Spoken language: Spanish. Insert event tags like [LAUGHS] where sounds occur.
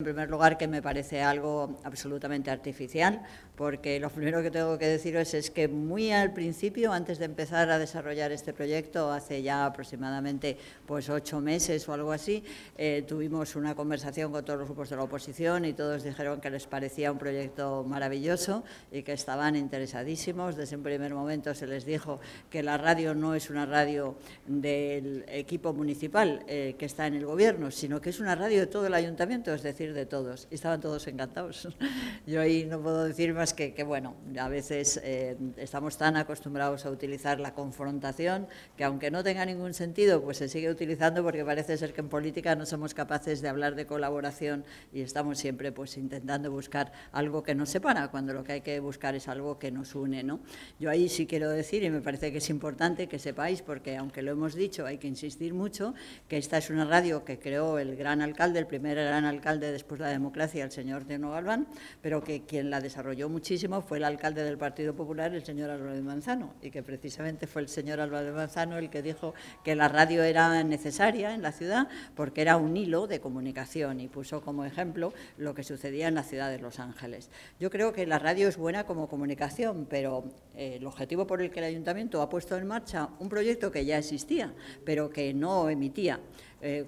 En primer lugar, que me parece algo absolutamente artificial, porque lo primero que tengo que deciros es que muy al principio, antes de empezar a desarrollar este proyecto, hace ya aproximadamente pues, ocho meses o algo así, eh, tuvimos una conversación con todos los grupos de la oposición y todos dijeron que les parecía un proyecto maravilloso y que estaban interesadísimos. Desde un primer momento se les dijo que la radio no es una radio del equipo municipal eh, que está en el gobierno, sino que es una radio de todo el ayuntamiento, es decir, de todos. Y estaban todos encantados. [LAUGHS] Yo ahí no puedo decir más que, que bueno, a veces eh, estamos tan acostumbrados a utilizar la confrontación que aunque no tenga ningún sentido, pues se sigue utilizando porque parece ser que en política no somos capaces de hablar de colaboración y estamos siempre pues intentando buscar algo que nos separa, cuando lo que hay que buscar es algo que nos une. ¿no? Yo ahí sí quiero decir, y me parece que es importante que sepáis, porque aunque lo hemos dicho, hay que insistir mucho, que esta es una radio que creó el gran alcalde, el primer gran alcalde de después la democracia el señor Teno Galván, pero que quien la desarrolló muchísimo fue el alcalde del Partido Popular, el señor Álvaro de Manzano, y que precisamente fue el señor Álvaro de Manzano el que dijo que la radio era necesaria en la ciudad porque era un hilo de comunicación y puso como ejemplo lo que sucedía en la ciudad de Los Ángeles. Yo creo que la radio es buena como comunicación, pero eh, el objetivo por el que el ayuntamiento ha puesto en marcha un proyecto que ya existía, pero que no emitía. Eh,